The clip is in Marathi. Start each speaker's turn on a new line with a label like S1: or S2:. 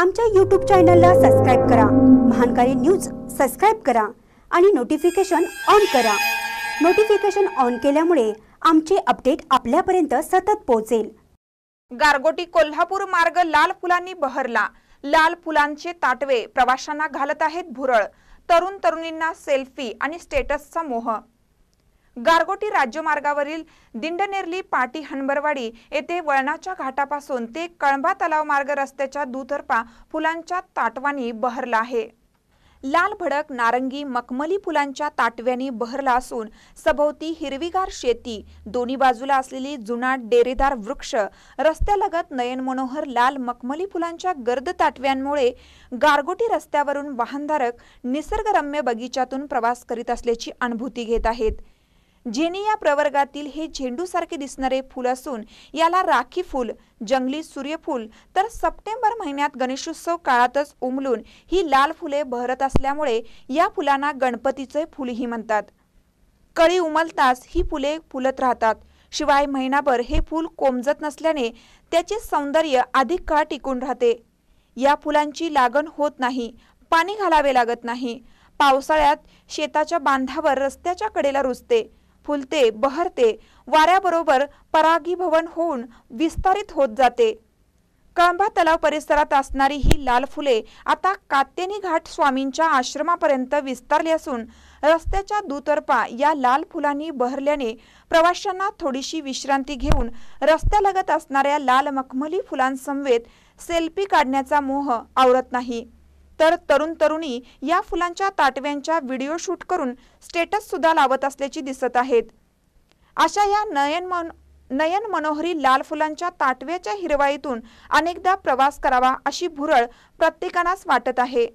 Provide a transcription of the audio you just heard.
S1: आमच्या यूट्यूब चॅनलला सबस्क्राईब करा महानकारी न्यूज सबस्क्राईब करा आणि नोटिफिकेशन ऑन करा नोटिफिकेशन ऑन केल्यामुळे आमचे अपडेट
S2: आपल्यापर्यंत सतत पोहोचेल गारगोटी कोल्हापूर मार्ग लाल फुलांनी बहरला लाल फुलांचे ताटवे प्रवाशांना घालत आहेत भुरळ तरुण तरुणींना सेल्फी आणि स्टेटसचा मोह गारगोटी राज्यमार्गावरील दिंडनेरली पाटी हनबरवाडी येथे वळणाच्या घाटापासून ते कळंबा तलाव मार्ग रस्त्याच्या दुतर्फा फुलांच्या ताटवानी बहरला आहे लाल भडक नारंगी मखमली फुलांच्या ताटव्यांनी बहरला असून सभोवती हिरवीगार शेती दोन्ही बाजूला असलेली जुनाट डेरेदार वृक्ष रस्त्यालगत नयनमनोहर लाल मखमली फुलांच्या गर्द ताटव्यांमुळे गारगोटी रस्त्यावरून वाहनधारक निसर्गरम्य बगीचातून प्रवास करीत असल्याची अनुभूती घेत आहेत जेनी या प्रवर्गातील हे झेंडूसारखे दिसणारे फुल असून याला राखी फुल जंगली सूर्यफूल तर सप्टेंबर महिन्यात गणेशोत्सव काळातच उमलून ही लाल फुले बहरत असल्यामुळे या फुलांना गणपतीचे फुलही म्हणतात कळी उमलताच ही फुले फुलत राहतात शिवाय महिनाभर हे फूल कोमजत नसल्याने त्याचे सौंदर्य अधिक काळ टिकून राहते या फुलांची लागण होत नाही पाणी घालावे लागत नाही पावसाळ्यात शेताच्या बांधावर रस्त्याच्या कडेला रुजते फुलते बहरते वाऱ्याबरोबर परागीभवन होऊन विस्तारित होत जाते कळंबा तलाव परिसरात असणारी ही लाल फुले आता कात्यानी घाट स्वामींच्या आश्रमापर्यंत विस्तारली असून रस्त्याच्या दुतर्फा या लाल फुलांनी बहरल्याने प्रवाशांना थोडीशी विश्रांती घेऊन रस्त्यालगत असणाऱ्या लाल मखमली फुलांसमवेत सेल्फी काढण्याचा मोह आवरत नाही तर तरुण तरुणी या फुलांच्या ताटव्यांच्या व्हिडिओ शूट करून स्टेटस सुद्धा लावत असल्याची दिसत आहेत अशा या नयन नयन मनोहरी लाल फुलांच्या ताटव्याच्या हिरवाईतून अनेकदा प्रवास करावा अशी भुरळ प्रत्येकानाच वाटत आहे